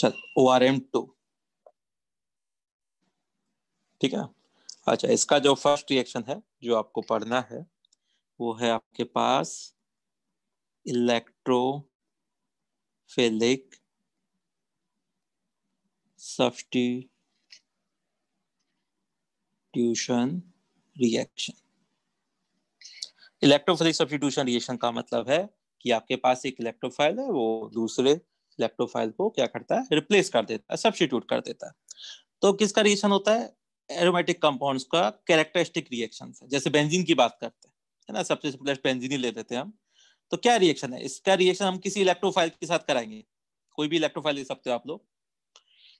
चल O R M to ठीक है अच्छा इसका जो फर्स्ट रिएक्शन है जो आपको पढ़ना है वो है आपके पास electrophilic substitution reaction electrophilic substitution reaction का मतलब है कि आपके पास एक इलेक्ट्रोफाइल है वो दूसरे लेप्टोफाइल को क्या करता है रिप्लेस कर देता है सब्सिट्यूट कर देता है तो किसका रिएक्शन होता है एरोमेटिक कंपाउंड्स का कैरेक्टरिस्टिक रिएक्शन है जैसे बेंजीन की बात करते हैं ना सबसे सिंपलेस्ट बेंजीन ही ले लेते हैं हम तो क्या रिएक्शन है इसका रिएक्शन हम किसी इलेक्ट्रोफाइल के साथ कराएंगे कोई भी इलेक्ट्रोफाइल ले सकते हो आप लोग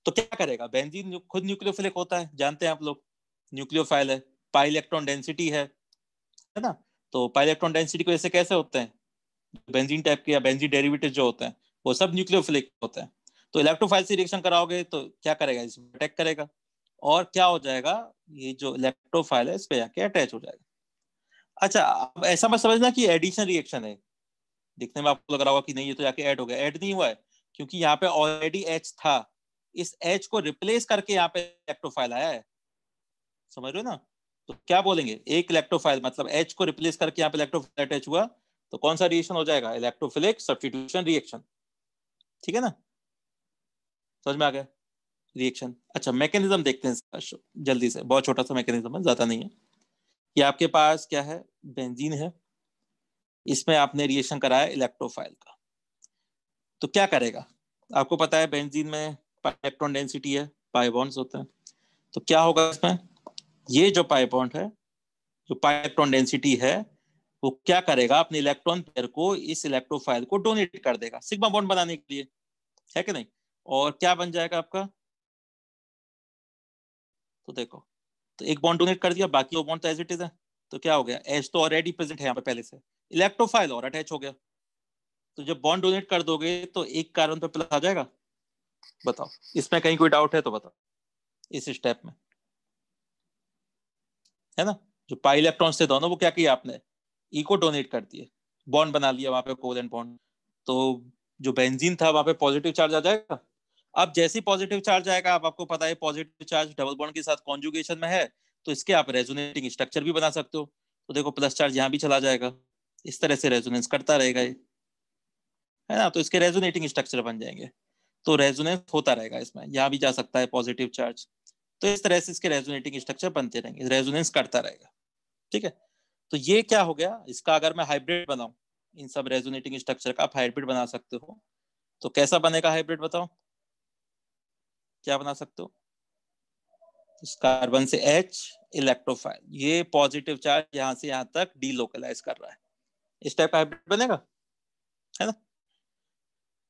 तो क्या करेगा बेंजीन खुद न्यूक्लियोफिलिक होता है जानते हैं आप लोग न्यूक्लियोफाइल है पाई इलेक्ट्रॉन डेंसिटी है है ना तो पाई इलेक्ट्रॉन डेंसिटी को ऐसे कैसे होते हैं बेंजीन टाइप के या बेंजीन डेरिवेटिव जो होते हैं वो सब न्यूक्लियोफिलिक होते हैं तो इलेक्ट्रोफाइल से रिएक्शन कराओगे तो क्या करेगा इसमें अटैक करेगा और क्या हो जाएगा ये जो इलेक्ट्रोफाइल है इस पर जाके अटैच हो जाएगा अच्छा अब ऐसा मत समझना कि एडिशन रिएक्शन है दिखने में आपको लग रहा होगा कि नहीं ये तो जाके ऐड हो गया ऐड नहीं हुआ है क्योंकि यहाँ पे ऑलरेडी एच था इस एच को रिप्लेस करके यहाँ पे इलेक्ट्रोफाइल आया है समझ रहे हो ना तो क्या बोलेंगे एक इलेक्ट्रोफाइल मतलब एच को रिप्लेस करके यहाँ पे इलेक्ट्रोफाइल अटैच हुआ तो कौन सा रिएक्शन हो जाएगा इलेक्ट्रोफिलिक सब्सटीट्यूशन रिएक्शन ठीक है ना समझ में आ गया रिएक्शन अच्छा मैकेनिज्म देखते हैं जल्दी से बहुत छोटा सा मैकेनिज्म है ज्यादा नहीं है ये आपके पास क्या है बेंजीन है इसमें आपने रिएक्शन कराया इलेक्ट्रोफाइल का तो क्या करेगा आपको पता है बेंजीन में इलेक्ट्रॉन डेंसिटी है पाइबॉन्ड्स होते हैं तो क्या होगा इसमें ये जो पाइबॉन्ड है जो पाइलेक्ट्रॉन डेंसिटी है वो क्या करेगा अपने इलेक्ट्रॉन पेयर को इस इलेक्ट्रोफाइल को डोनेट कर देगा सिग्मा बॉन्ड बनाने के लिए है कि नहीं और क्या बन जाएगा आपका तो देखो तो एक बॉन्ड डोनेट कर दिया बाकी वो बॉन्ड तो एज इट इज है तो क्या हो गया एज तो ऑलरेडी प्रेजेंट है यहाँ पे पहले से इलेक्ट्रोफाइल और अटैच हो गया तो जब बॉन्ड डोनेट कर दोगे तो एक कार्बन तो पर प्लस आ जाएगा बताओ इसमें कहीं कोई डाउट है तो बताओ इस स्टेप में है ना जो पाई इलेक्ट्रॉन से दोनों वो क्या किया आपने इको डोनेट करती है बॉन्ड बना लिया वहां पे कोल एंड बॉन्ड तो जो बेंजीन था वहां पे पॉजिटिव चार्ज आ जाएगा अब जैसे पॉजिटिव चार्ज आएगा आप आपको पता है पॉजिटिव चार्ज डबल बॉन्ड के साथ कॉन्जुगेशन में है तो इसके आप रेजोनेटिंग स्ट्रक्चर भी बना सकते हो तो देखो प्लस चार्ज यहाँ भी चला जाएगा इस तरह से रेजोनेंस करता रहेगा ये है ना तो इसके रेजोनेटिंग स्ट्रक्चर बन जाएंगे तो रेजोनेंस होता रहेगा इसमें यहाँ भी जा सकता है पॉजिटिव चार्ज तो इस तरह से इसके रेजोनेटिंग स्ट्रक्चर बनते रहेंगे रेजोनेंस करता रहेगा ठीक है तो ये क्या हो गया इसका अगर मैं हाइब्रिड बनाऊ इन सब रेजोनेटिंग स्ट्रक्चर का आप हाइब्रिड बना सकते हो तो कैसा बनेगा हाइब्रिड बताओ क्या बना सकते हो इस कार्बन से एच इलेक्ट्रोफाइल ये पॉजिटिव चार्ज यहां से यहां तक डीलोकलाइज कर रहा है इस टाइप का हाइब्रिड बनेगा है ना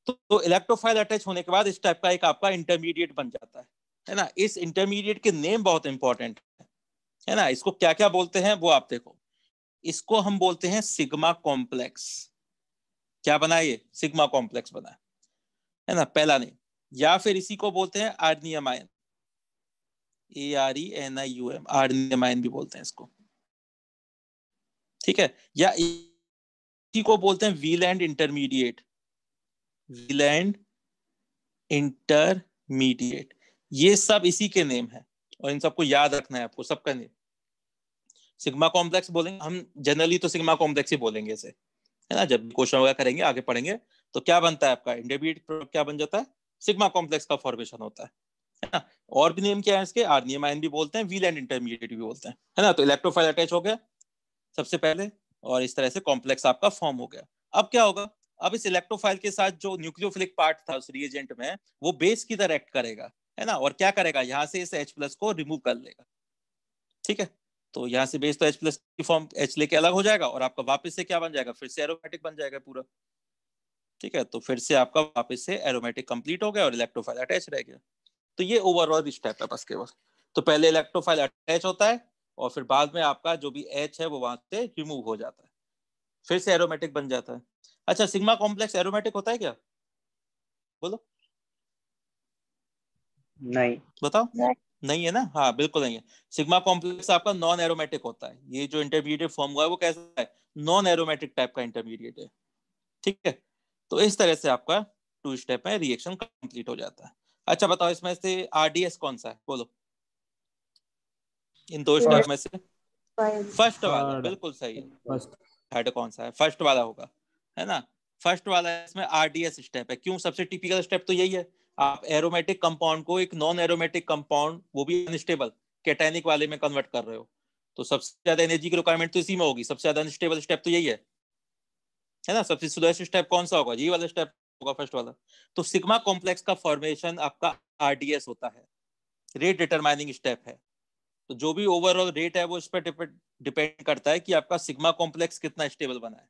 तो, तो इलेक्ट्रोफाइल अटैच होने के बाद इस टाइप का एक आपका इंटरमीडिएट बन जाता है है ना इस इंटरमीडिएट के नेम बहुत इंपॉर्टेंट है है ना इसको क्या क्या बोलते हैं वो आप देखो इसको हम बोलते हैं सिग्मा कॉम्प्लेक्स क्या बना ये सिग्मा कॉम्प्लेक्स बना है ना पहला नहीं या फिर इसी को बोलते हैं arenium ion A R E e N I U M arenium ion भी बोलते हैं इसको ठीक है या इसी को बोलते हैं वीलैंड इंटरमीडिएट वीलैंड इंटरमीडिएट ये सब इसी के नेम है और इन सबको याद रखना है आपको सबका नेम सिग्मा कॉम्प्लेक्स बोलेंगे हम जनरली तो सिग्मा कॉम्प्लेक्स ही बोलेंगे इसे है ना जब क्वेश्चन वगैरह करेंगे आगे पढ़ेंगे तो क्या बनता है आपका इंडेबिट प्रोडक्ट क्या बन जाता है सिग्मा कॉम्प्लेक्स का फॉर्मेशन होता है है ना और भी नियम क्या है इसके आर नियम आयन भी बोलते हैं वील एंड इंटरमीडिएट भी बोलते हैं है ना तो इलेक्ट्रोफाइल अटैच हो गया सबसे पहले और इस तरह से कॉम्प्लेक्स आपका फॉर्म हो गया अब क्या होगा अब इस इलेक्ट्रोफाइल के साथ जो न्यूक्लियोफिलिक पार्ट था उस रिएजेंट में वो बेस की तरह एक्ट करेगा है ना और क्या करेगा यहाँ से इस H प्लस को रिमूव कर लेगा ठीक है तो यहाँ से बेस तो एच प्लस की फॉर्म एच लेके अलग हो जाएगा और आपका वापस से क्या बन जाएगा फिर से एरोमेटिक बन जाएगा पूरा ठीक है तो फिर से आपका वापस से एरोमेटिक कंप्लीट हो गया और इलेक्ट्रोफाइल अटैच रह गया तो ये ओवरऑल स्टेप है बस के बस तो पहले इलेक्ट्रोफाइल अटैच होता है और फिर बाद में आपका जो भी एच है वो वहां से रिमूव हो जाता है फिर से एरोमेटिक बन जाता है अच्छा सिग्मा कॉम्प्लेक्स एरोमेटिक होता है क्या बोलो नहीं बताओ नहीं। नहीं है ना हाँ बिल्कुल नहीं है सिग्मा कॉम्प्लेक्स आपका नॉन एरोमेटिक होता है ये जो इंटरमीडिएट फॉर्म हुआ है वो कैसा है नॉन एरोमेटिक टाइप का इंटरमीडिएट है ठीक है तो इस तरह से आपका टू स्टेप में रिएक्शन कंप्लीट हो जाता है अच्छा बताओ इसमें से आरडीएस कौन सा है बोलो इन दो स्टेप में से फर्स्ट वाला बिल्कुल सही है थर्ड कौन सा है फर्स्ट वाला होगा है ना फर्स्ट वाला इसमें आरडीएस स्टेप है क्यों सबसे टिपिकल स्टेप तो यही है आप एरोमेटिक कंपाउंड को एक नॉन एरोमेटिक कंपाउंड वो भी अनस्टेबल कैटेनिक वाले में कन्वर्ट कर रहे हो तो सबसे ज्यादा एनर्जी की रिक्वायरमेंट तो इसी में होगी सबसे ज्यादा अनस्टेबल स्टेप तो यही है है ना सबसे स्लोएस्ट स्टेप कौन सा होगा यही वाला स्टेप होगा फर्स्ट वाला तो सिग्मा कॉम्प्लेक्स का फॉर्मेशन आपका आरडीएस होता है रेट डिटरमाइनिंग स्टेप है तो जो भी ओवरऑल रेट है वो इस पर डिपेंड करता है कि आपका सिग्मा कॉम्प्लेक्स कितना स्टेबल बना है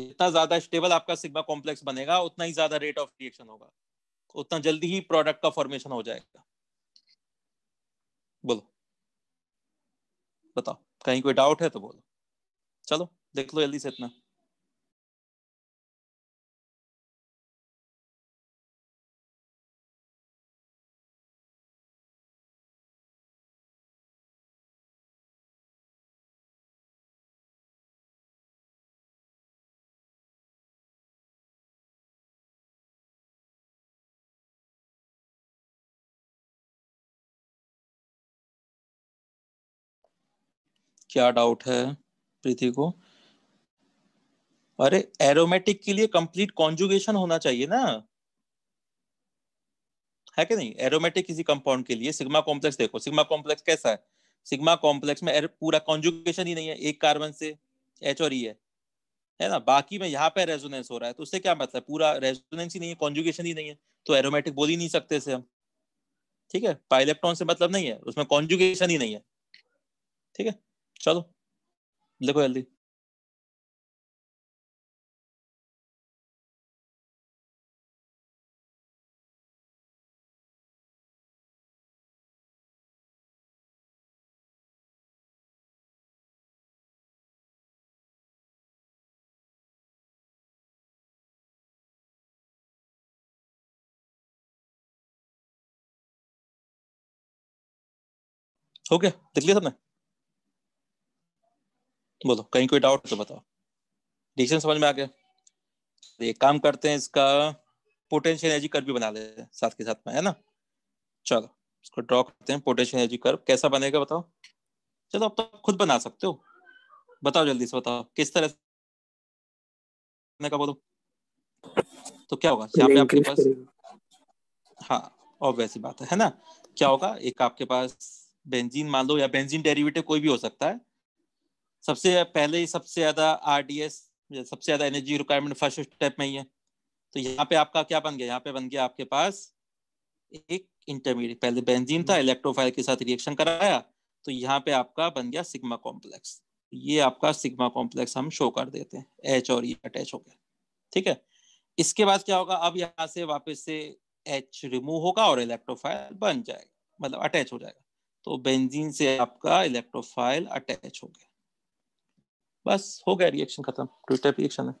जितना ज्यादा स्टेबल आपका सिग्मा कॉम्प्लेक्स बनेगा उतना ही ज्यादा रेट ऑफ रिएक्शन होगा तो उतना जल्दी ही प्रोडक्ट का फॉर्मेशन हो जाएगा बोलो बताओ कहीं कोई डाउट है तो बोलो चलो देख लो जल्दी से इतना क्या डाउट है प्रीति को अरे एरोमेटिक के लिए कंप्लीट कॉन्जुगेशन होना चाहिए ना है कि नहीं एरोमेटिक किसी कंपाउंड के लिए सिग्मा कॉम्प्लेक्स देखो सिग्मा कॉम्प्लेक्स कैसा है सिग्मा कॉम्प्लेक्स में पूरा कॉन्जुगेशन ही नहीं है एक कार्बन से एच और ई e है है ना बाकी में यहाँ पे रेजोनेंस हो रहा है तो उससे क्या मतलब पूरा रेजोनेंस ही नहीं है कॉन्जुगेशन ही नहीं है तो एरोमेटिक बोल ही नहीं सकते इसे हम ठीक है पाइलेक्ट्रॉन से मतलब नहीं है उसमें कॉन्जुगेशन ही नहीं है ठीक है चलो लिखो जल्दी हो गया दिख लिया मैं बोलो कहीं कोई डाउट तो बताओ डिक्शन समझ में आ गया तो एक काम करते हैं इसका पोटेंशियल एनर्जी कर्व भी बना ले साथ के साथ में है ना चलो इसको ड्रॉ करते हैं पोटेंशियल एनर्जी कर्व कैसा बनेगा बताओ चलो आप तो खुद बना सकते हो बताओ जल्दी से बताओ किस तरह से का बोलो तो क्या होगा यहाँ पे आपके पास हाँ और वैसी बात है, है ना क्या होगा एक आपके पास बेंजीन मान लो या बेंजीन डेरिवेटिव कोई भी हो सकता है सबसे पहले ही सबसे ज्यादा आरडीएस सबसे ज्यादा एनर्जी रिक्वायरमेंट फर्स्ट स्टेप में ही है तो यहाँ पे आपका क्या बन गया यहाँ पे बन गया आपके पास एक इंटरमीडिएट पहले बेंजीन था इलेक्ट्रोफाइल हम्म। के साथ रिएक्शन कराया तो यहाँ पे आपका बन गया सिग्मा कॉम्प्लेक्स ये आपका सिग्मा कॉम्प्लेक्स हम शो कर देते हैं एच और ये अटैच हो गया ठीक है इसके बाद क्या होगा अब यहाँ से वापस से एच रिमूव होगा और इलेक्ट्रोफाइल बन जाएगा मतलब अटैच हो जाएगा तो बेंजीन से आपका इलेक्ट्रोफाइल अटैच हो गया बस हो गया रिएक्शन खत्म ट्विटर रिएक्शन है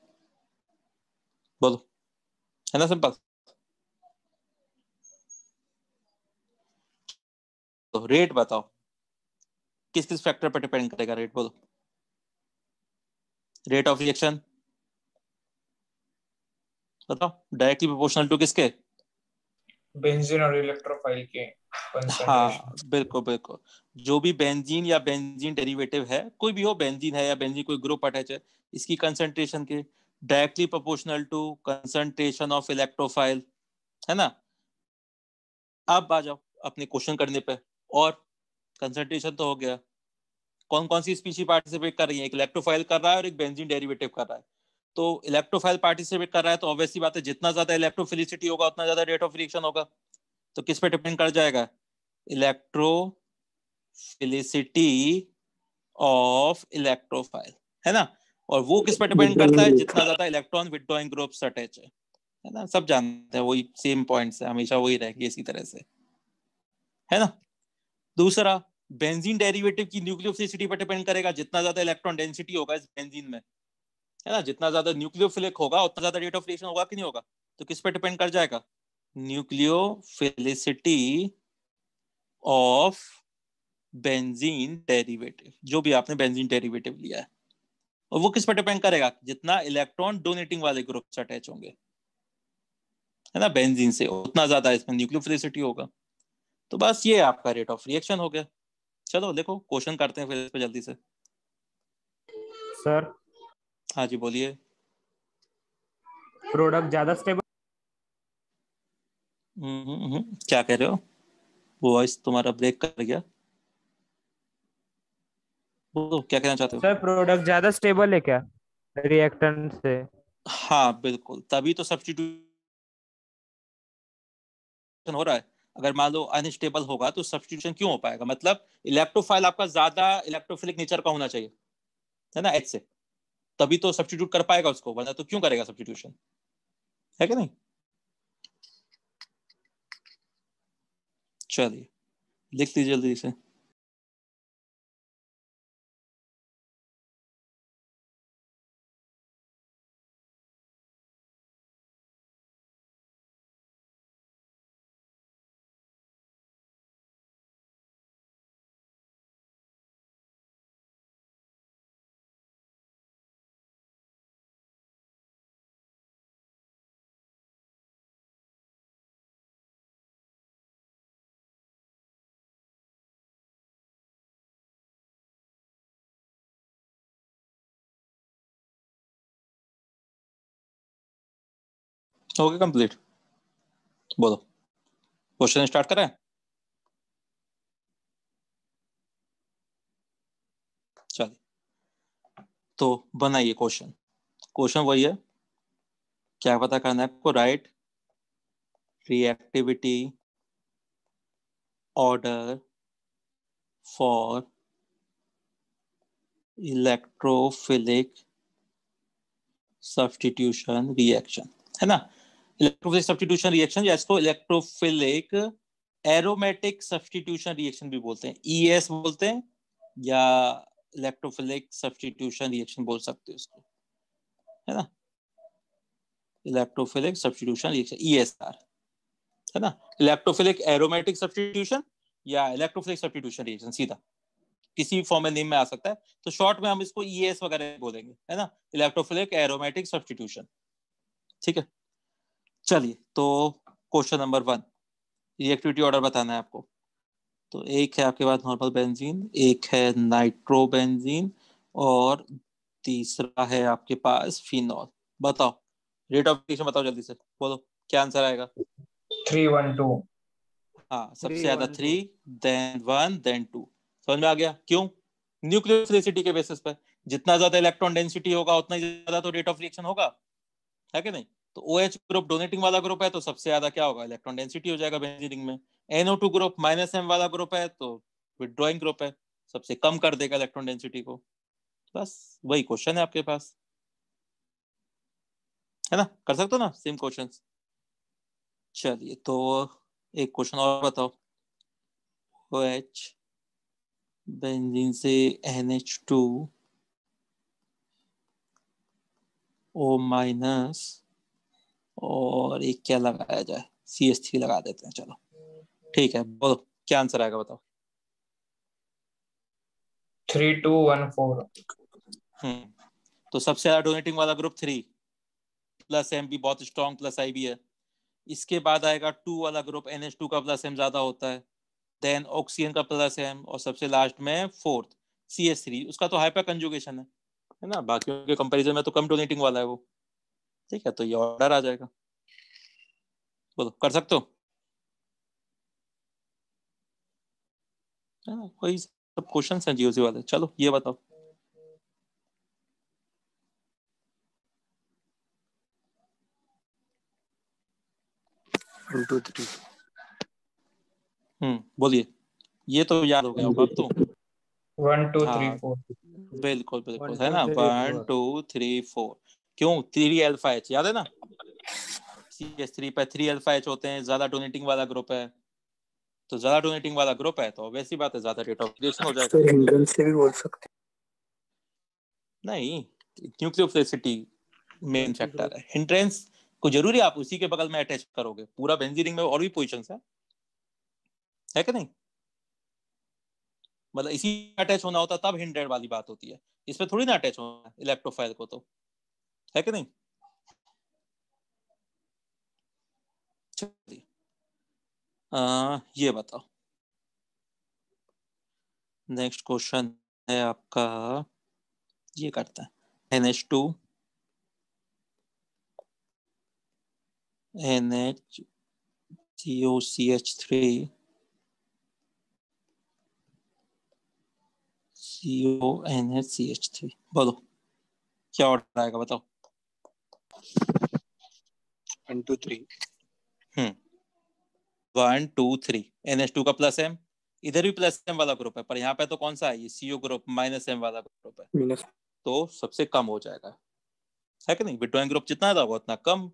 बोलो है ना सिंपल तो रेट बताओ किस किस फैक्टर पर डिपेंड करेगा रेट बोलो रेट ऑफ रिएक्शन बताओ डायरेक्टली प्रोपोर्शनल टू किसके बेंजीन और इलेक्ट्रोफाइल के हाँ बिल्कुल बिल्कुल जो भी बेंजीन या बेंजीन डेरिवेटिव है कोई भी हो बेंजीन है या बेंजीन कोई ग्रुप अटैच है इसकी कंसंट्रेशन के directly proportional to concentration of electrophile है ना अब आ जाओ अपने क्वेश्चन करने पे और कंसंट्रेशन तो हो गया कौन कौन सी स्पीशी पार्टिसिपेट कर रही है एक इलेक्ट्रोफाइल कर रहा है और एक बेंजीन डेरिवेटिव कर रहा है तो इलेक्ट्रोफाइल पार्टिसिपेट कर रहा है तो ऑब्वियसली बात है जितना ज्यादा इलेक्ट्रोफिलिसिटी होगा उतना ज्यादा रेट ऑफ रिएक्शन होगा तो किस पे डिपेंड कर जाएगा इलेक्ट्रोफिलिसिटी ऑफ इलेक्ट्रोफाइल है ना और वो किस पे डिपेंड करता है जितना ज्यादा इलेक्ट्रॉन विड्रॉइंग ग्रुप अटैच है है ना सब जानते हैं वही सेम पॉइंट्स है हमेशा वही रहेगी इसी तरह से है ना दूसरा बेंजीन डेरिवेटिव की न्यूक्लियोफिलिसिटी पर डिपेंड करेगा जितना ज्यादा इलेक्ट्रॉन डेंसिटी होगा इस बेंजीन में है ना जितना ज्यादा न्यूक्लियोफिलिक होगा उतना ज्यादा रेट ऑफ रिएक्शन होगा कि नहीं होगा तो किस पे डिपेंड कर जाएगा न्यूक्लियोफिलिसिटी ऑफ बेंजीन डेरिवेटिव जो भी आपने बेंजीन डेरिवेटिव लिया है और वो किस पर डिपेंड करेगा जितना इलेक्ट्रॉन डोनेटिंग वाले ग्रुप से अटैच होंगे है ना बेंजीन से उतना ज्यादा इसमें न्यूक्लियोफिलिसिटी होगा तो बस ये आपका रेट ऑफ रिएक्शन हो गया चलो देखो क्वेश्चन करते हैं फिर इस पर जल्दी से सर हाँ जी बोलिए प्रोडक्ट ज्यादा स्टेबल हम्म, हम्म, हम्म, क्या कह रहे हो वॉइस तुम्हारा ब्रेक कर गया बोलो क्या कहना चाहते हो सर प्रोडक्ट ज्यादा स्टेबल है क्या रिएक्टेंट से हाँ बिल्कुल तभी तो सब्सटीट्यूशन हो रहा है अगर मान लो अनस्टेबल होगा तो सब्सटीट्यूशन क्यों हो पाएगा मतलब इलेक्ट्रोफाइल आपका ज्यादा इलेक्ट्रोफिलिक नेचर का होना चाहिए है ना एच से तभी तो सब्सटीट्यूट कर पाएगा उसको वरना तो क्यों करेगा सब्सटीट्यूशन है कि नहीं चलिए लिख लीजिए जल्दी से ओके कंप्लीट बोलो क्वेश्चन स्टार्ट करें चलिए तो बनाइए क्वेश्चन क्वेश्चन वही है क्या पता करना है आपको right reactivity order for electrophilic substitution reaction है ना इलेक्ट्रोफिलिक सब्सटीट्यूशन रिएक्शन या इसको इलेक्ट्रोफिलिक एरोमेटिक सब्सटीट्यूशन रिएक्शन भी बोलते हैं ईएस e बोलते हैं या इलेक्ट्रोफिलिक सब्सटीट्यूशन रिएक्शन बोल सकते हो उसको है ना इलेक्ट्रोफिलिक सब्सटीट्यूशन रिएक्शन ईएसआर है ना इलेक्ट्रोफिलिक एरोमेटिक सब्सटीट्यूशन या इलेक्ट्रोफिलिक सब्सटीट्यूशन रिएक्शन सीधा किसी फॉर्मल नेम में आ सकता है तो शॉर्ट में हम इसको एस e वगैरह बोलेंगे है ना इलेक्ट्रोफिलिक एरोमेटिक सब्सटीट्यूशन ठीक है चलिए तो question number one reactivity order बताना है आपको तो एक है आपके पास नॉर्मल बेंजीन एक है नाइट्रोबेंजीन और तीसरा है आपके पास फिनॉल बताओ रेट ऑफ रिएक्शन बताओ जल्दी से बोलो क्या आंसर आएगा थ्री वन टू हाँ सबसे ज्यादा three then one then two समझ में आ गया क्यों न्यूक्लियोसिटी के बेसिस पर जितना ज्यादा इलेक्ट्रॉन डेंसिटी होगा उतना ही ज्यादा तो रेट ऑफ रिएक्शन होगा है कि नहीं तो ओ एच ग्रुप डोनेटिंग वाला ग्रुप है तो सबसे ज्यादा क्या होगा इलेक्ट्रॉन डेंसिटी हो जाएगा बेंजीनिंग में NO two group minus M वाला ग्रुप है तो विदड्रॉइंग ग्रुप है सबसे कम कर देगा इलेक्ट्रॉन डेंसिटी को बस वही क्वेश्चन है आपके पास है ना कर सकते हो ना सेम क्वेश्चन चलिए तो एक क्वेश्चन और बताओ ओ एच बेंजीन से N H two O minus और एक क्या लगाया जाए सी एस थ्री लगा देते हैं चलो ठीक है बोलो क्या आंसर आएगा बताओ three two one four hmm तो सबसे ज्यादा डोनेटिंग वाला ग्रुप थ्री प्लस एम बी बहुत स्ट्रॉन्ग प्लस आई बी है इसके बाद आएगा टू वाला ग्रुप एन एच टू का प्लस एम ज्यादा होता है देन ऑक्सीजन का प्लस एम और सबसे लास्ट में फोर्थ सी एस थ्री उसका तो हाइपर कंजुगेशन है है ना बाकी के कंपैरिजन में तो कम डोनेटिंग वाला है वो ठीक है तो ये ऑर्डर आ जाएगा बोलो कर सकते हो है हाँ, ना सब क्वेश्चन हैं जीओसी वाले चलो ये बताओ हम्म बोलिए ये तो याद हो गया होगा तो वन टू थ्री फोर बिल्कुल बिल्कुल है ना वन टू थ्री फोर क्यों थ्री एल्फा एच याद है ना सी एस थ्री पे थ्री एल्फा एच होते हैं ज्यादा डोनेटिंग वाला ग्रुप है तो ज्यादा डोनेटिंग वाला ग्रुप है तो वैसी बात है ज्यादा रेट ऑफ रेडिएशन हो जाएगा सर तो से भी बोल सकते नहीं न्यूक्लियोफिलिसिटी मेन फैक्टर है हिंड्रेंस को जरूरी आप उसी के बगल में अटैच करोगे पूरा बेंजीरिंग में और भी पोजीशंस है है कि नहीं मतलब इसी अटैच होना होता तब हिंड्रेड वाली बात होती है इसमें थोड़ी ना अटैच होना इलेक्ट्रोफाइल को तो है कि नहीं चलिए ये बताओ नेक्स्ट क्वेश्चन है आपका ये करते हैं N H two N H C O C H three C O N H C H three बोलो क्या ऑर्डर आएगा बताओ one two three one two three N H two का प्लस एम इधर भी प्लस एम वाला group है पर यहाँ पे तो कौन सा है ये सीओ ग्रुप माइनस एम वाला ग्रुप है तो सबसे कम हो जाएगा है कि नहीं बिटकॉइन ग्रुप जितना था होगा उतना कम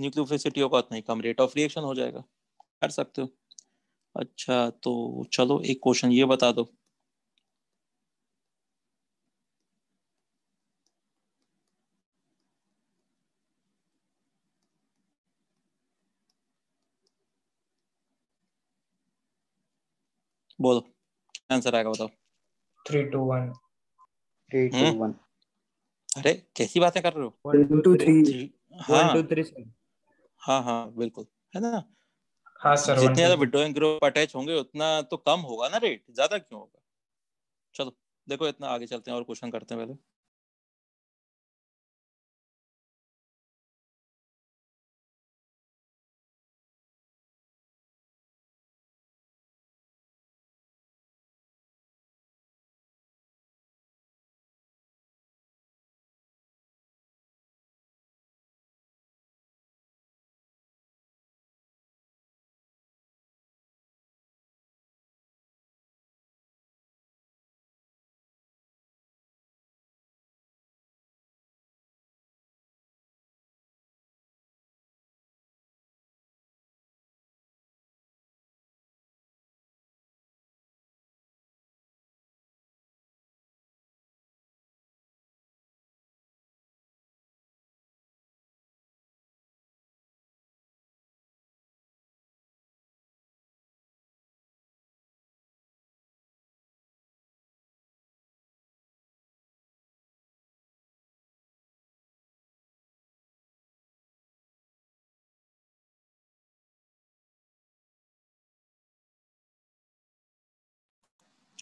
न्यूक्लियोफिसिटी होगा उतना ही कम रेट ऑफ रिएक्शन हो जाएगा कर सकते हो अच्छा तो चलो एक क्वेश्चन ये बता दो बोलो आंसर आएगा बताओ three two one three two one अरे कैसी बातें कर रहे हो वन टू थ्री हाँ हाँ हाँ बिल्कुल है ना हाँ सर जितने ज्यादा विड्रॉइंग ग्रुप अटैच होंगे उतना तो कम होगा ना रेट ज्यादा क्यों होगा चलो देखो इतना आगे चलते हैं और क्वेश्चन करते हैं पहले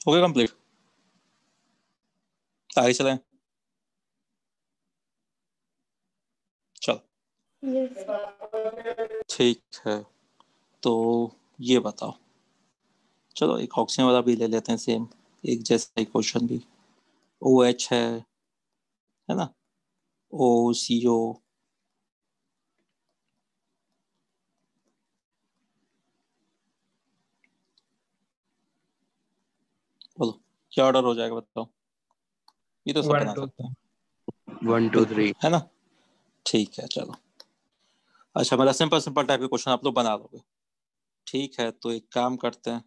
हो गया कंप्लीट आगे चले चलो ठीक है तो ये बताओ चलो एक ऑक्सीजन वाला भी ले लेते हैं सेम एक जैसा ही क्वेश्चन भी ओ एच है है ना ओ सी ओ क्या ऑर्डर हो जाएगा बताओ ये तो सब बना सकते हैं है ना ठीक है चलो अच्छा मतलब सिंपल सिंपल टाइप के क्वेश्चन आप लोग बना लोगे ठीक है तो एक काम करते हैं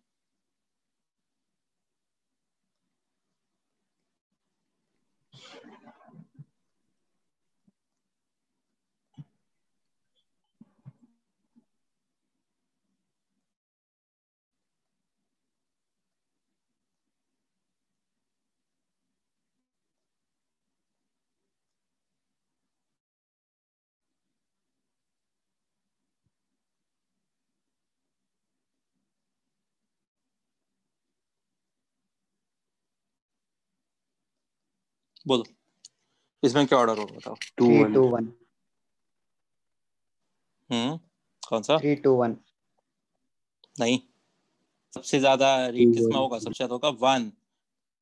बोलो इसमें क्या ऑर्डर होगा बताओ टू टू वन हम्म कौन सा थ्री टू वन नहीं सबसे ज्यादा रेट किसमें होगा सबसे ज्यादा होगा वन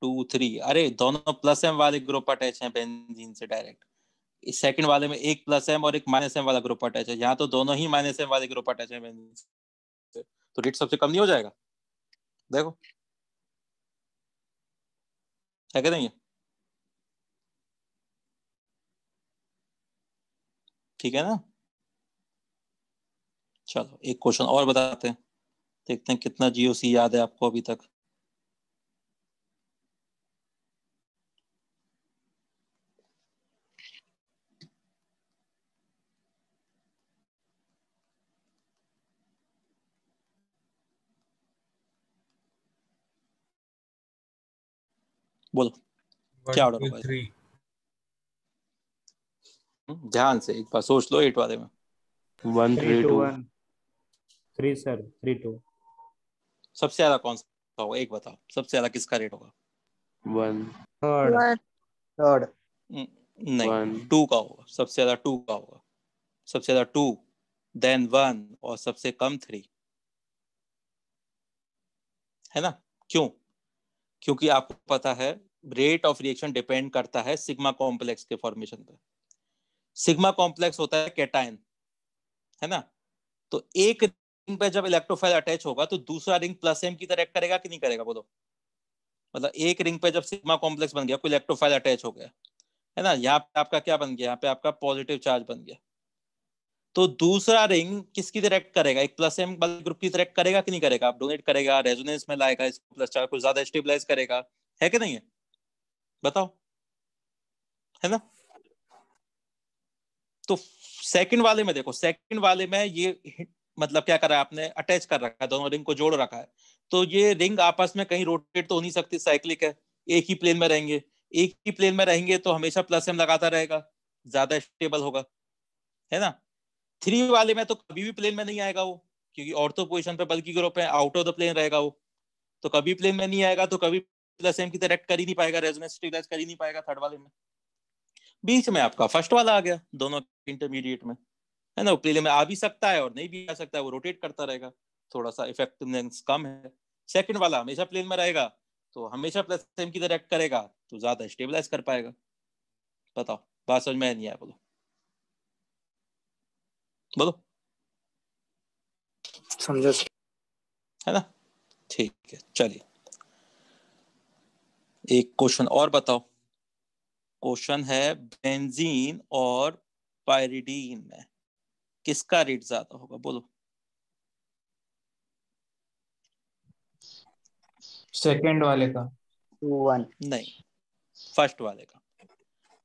टू थ्री अरे दोनों प्लस एम वाले ग्रुप अटैच हैं बेंजीन से डायरेक्ट इस सेकंड वाले में एक प्लस एम और एक माइनस एम वाला ग्रुप अटैच है यहाँ तो दोनों ही माइनस एम वाले ग्रुप अटैच है बेंजीन से तो रेट सबसे कम नहीं हो जाएगा देखो क्या कह देंगे ठीक है ना चलो एक क्वेश्चन और बताते हैं देखते हैं कितना जीओसी याद है आपको अभी तक बोलो क्या ऑर्डर होगा हम्म, ध्यान से एक बार सोच लो एट वाले में one three two one three sir three two सबसे ज्यादा कौन सा होगा एक बताओ सबसे ज्यादा किसका रेट होगा वन थर्ड थर्ड नहीं टू का होगा सबसे ज्यादा टू का होगा सबसे ज्यादा टू देन वन और सबसे कम थ्री है ना क्यों क्योंकि आपको पता है रेट ऑफ रिएक्शन डिपेंड करता है सिग्मा कॉम्प्लेक्स के फॉर्मेशन पे सिग्मा कॉम्प्लेक्स होता है केटाइन है ना तो एक रिंग पे जब इलेक्ट्रोफाइल अटैच होगा तो दूसरा रिंग प्लस एम की तरह एक्ट करेगा कि नहीं करेगा बोलो मतलब एक रिंग पे जब सिग्मा कॉम्प्लेक्स बन गया कोई इलेक्ट्रोफाइल अटैच हो गया है ना यहाँ पे आपका क्या बन गया यहाँ पे आपका पॉजिटिव चार्ज बन गया तो दूसरा रिंग किसकी तरह करेगा एक प्लस एम वाले ग्रुप की तरह करेगा कि नहीं करेगा आप डोनेट करेगा रेजोनेंस में लाएगा इसको प्लस चार्ज को ज्यादा स्टेबलाइज करेगा है कि नहीं है बताओ है ना तो सेकंड वाले में देखो सेकंड वाले में ये मतलब क्या करा है आपने अटैच कर रखा है दोनों रिंग को जोड़ रखा है तो ये रिंग आपस में कहीं रोटेट तो हो नहीं सकती साइक्लिक है एक ही प्लेन में रहेंगे एक ही प्लेन में रहेंगे तो हमेशा प्लस एम लगाता रहेगा ज्यादा स्टेबल होगा है ना थ्री वाले में तो कभी भी प्लेन में नहीं आएगा वो क्योंकि ऑर्थो तो पोजिशन पे बल्कि ग्रुप है आउट ऑफ द प्लेन रहेगा वो तो कभी प्लेन में नहीं आएगा तो कभी प्लस एम की तरह कर ही नहीं पाएगा रेजोनेंस कर ही नहीं पाएगा थर्ड वाले में बीच में आपका फर्स्ट वाला आ गया दोनों इंटरमीडिएट में है ना प्रीलिम में आ भी सकता है और नहीं भी आ सकता है वो रोटेट करता रहेगा थोड़ा सा इफेक्टिवनेस कम है सेकंड वाला हमेशा प्लेन में रहेगा तो हमेशा प्लस सेम की तरह एक्ट करेगा तो ज्यादा स्टेबलाइज कर पाएगा बताओ बात समझ में नहीं आया बोलो बोलो समझो है ना ठीक है चलिए एक क्वेश्चन और बताओ क्वेश्चन है बेंजीन और पायरिडीन में किसका रेट ज्यादा होगा बोलो सेकंड वाले का वन नहीं फर्स्ट वाले का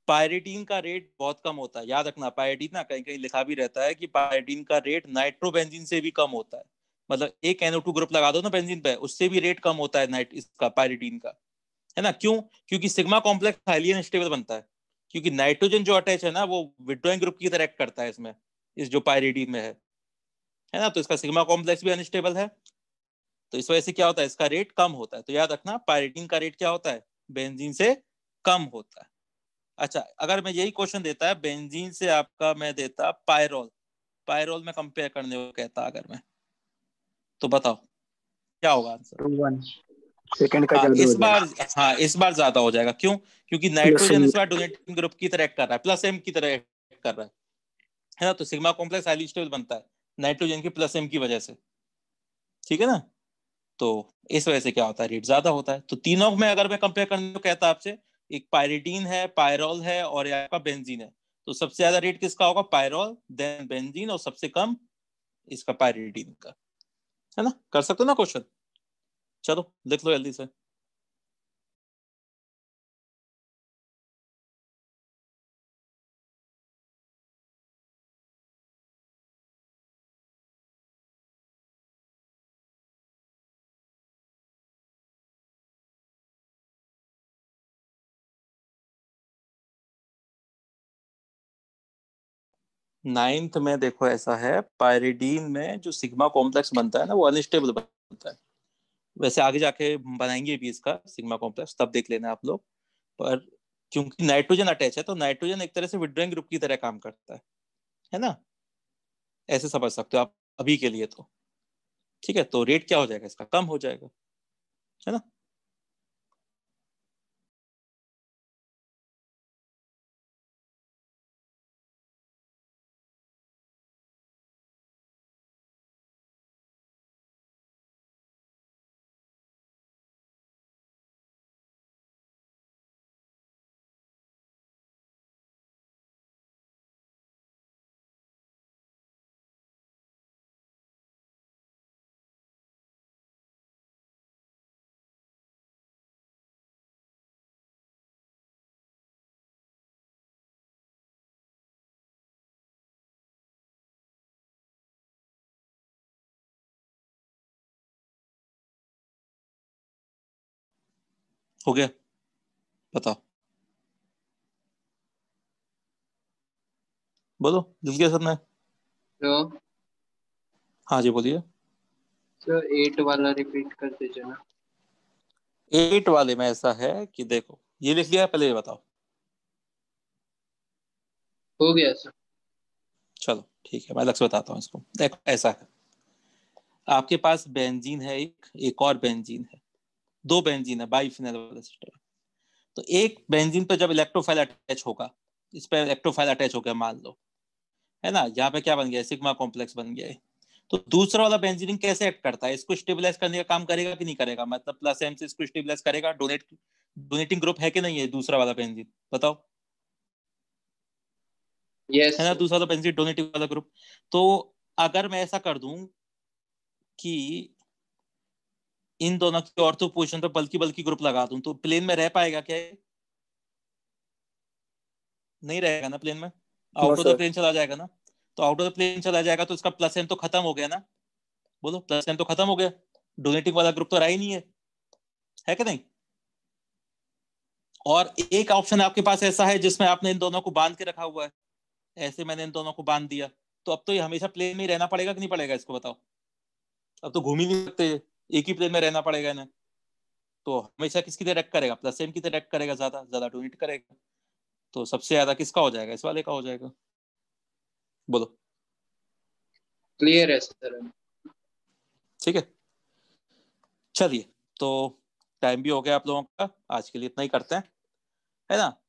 पायरिडीन का रेट बहुत कम होता है याद रखना पायरिडीन ना कहीं कहीं लिखा भी रहता है कि पायरिडीन का रेट नाइट्रोबेंजीन से भी कम होता है मतलब एक एनओ टू ग्रुप लगा दो ना बेंजीन पे उससे भी रेट कम होता है नाइट इसका पायरिडीन का है ना क्यों क्योंकि सिग्मा कॉम्प्लेक्स हाईली अनस्टेबल बनता है क्योंकि नाइट्रोजन जो अटैच है ना वो विड्रॉइंग ग्रुप की तरह एक्ट करता है इसमें इस जो पायरिडी में है है ना तो इसका सिग्मा कॉम्प्लेक्स भी अनस्टेबल है तो इस वजह से क्या होता है इसका रेट कम होता है तो याद रखना पायरिडीन का रेट क्या होता है बेंजीन से कम होता है अच्छा अगर मैं यही क्वेश्चन देता है बेंजीन से आपका मैं देता पायरोल पायरोल में कंपेयर करने को कहता अगर मैं तो बताओ क्या होगा आंसर सेकंड का हाँ, जल्दी इस बार हाँ इस बार ज्यादा हो जाएगा क्यों क्योंकि नाइट्रोजन इस बार डोनेटिंग ग्रुप की तरह एक्ट कर रहा है प्लस एम की तरह एक्ट कर रहा है है ना तो सिग्मा कॉम्प्लेक्स हाईली स्टेबल बनता है नाइट्रोजन की प्लस एम की वजह से ठीक है ना तो इस वजह से क्या होता है रेट ज्यादा होता है तो तीनों में अगर मैं कंपेयर करने को कहता आपसे एक पायरिडीन है पायरोल है और आपका बेंजीन है तो सबसे ज्यादा रेट किसका होगा पायरोल देन बेंजीन और सबसे कम इसका पायरिडीन का है ना कर सकते हो ना क्वेश्चन चलो लिख लो जल्दी से नाइन्थ में देखो ऐसा है पायरिडीन में जो सिग्मा कॉम्प्लेक्स बनता है ना वो अनस्टेबल बनता है वैसे आगे जाके बनाएंगे भी इसका सिग्मा कॉम्प्लेक्स तब देख लेना आप लोग पर क्योंकि नाइट्रोजन अटैच है तो नाइट्रोजन एक तरह से विड्रोइंग ग्रुप की तरह काम करता है है ना ऐसे समझ सकते हो आप अभी के लिए तो ठीक है तो रेट क्या हो जाएगा इसका कम हो जाएगा है ना हो गया बताओ बोलो जिसके सर ने हाँ जी बोलिए एट वाला रिपीट कर दीजिए ना एट वाले में ऐसा है कि देखो ये लिख लिया पहले ये बताओ हो गया सर चलो ठीक है मैं अलग से बताता हूँ इसको देखो ऐसा है आपके पास बेंजीन है एक एक और बेंजीन है दो बेंजीन है बाईफिनाइल वाला सिस्टम तो एक बेंजीन पर जब इलेक्ट्रोफाइल अटैच होगा इस पर इलेक्ट्रोफाइल अटैच हो गया मान लो है ना यहाँ पे क्या बन गया सिग्मा कॉम्प्लेक्स बन गया तो दूसरा वाला बेंजीनिंग कैसे एक्ट करता है इसको स्टेबलाइज करने का काम करेगा कि नहीं करेगा मतलब प्लस एम से इसको स्टेबलाइज करेगा डोनेट डोनेटिंग ग्रुप है कि नहीं है दूसरा वाला बेंजीन बताओ yes. है ना दूसरा वाला बेंजीन डोनेटिंग वाला ग्रुप तो अगर मैं ऐसा कर दूं कि इन दोनों की ऑर्थो तो पोजिशन पर बल्कि बल्कि ग्रुप लगा दूं तो प्लेन में रह पाएगा क्या नहीं रहेगा ना प्लेन में आउट ऑफ द प्लेन चला जाएगा ना तो आउट ऑफ द प्लेन चला जाएगा तो इसका प्लस एन तो खत्म हो गया ना बोलो प्लस एन तो खत्म हो गया डोनेटिंग वाला ग्रुप तो रहा ही नहीं है है कि नहीं और एक ऑप्शन आपके पास ऐसा है जिसमें आपने इन दोनों को बांध के रखा हुआ है ऐसे मैंने इन दोनों को बांध दिया तो अब तो ये हमेशा प्लेन में ही रहना पड़ेगा कि नहीं पड़ेगा इसको बताओ अब तो घूम ही नहीं सकते एक ही प्लेन में रहना पड़ेगा इन्हें तो हमेशा किसकी तरह करेगा प्लस एम की तरह करेगा ज्यादा ज्यादा डोनेट करेगा तो सबसे ज्यादा किसका हो जाएगा इस वाले का हो जाएगा बोलो क्लियर है सर ठीक है चलिए तो टाइम भी हो गया आप लोगों का आज के लिए इतना ही करते हैं है ना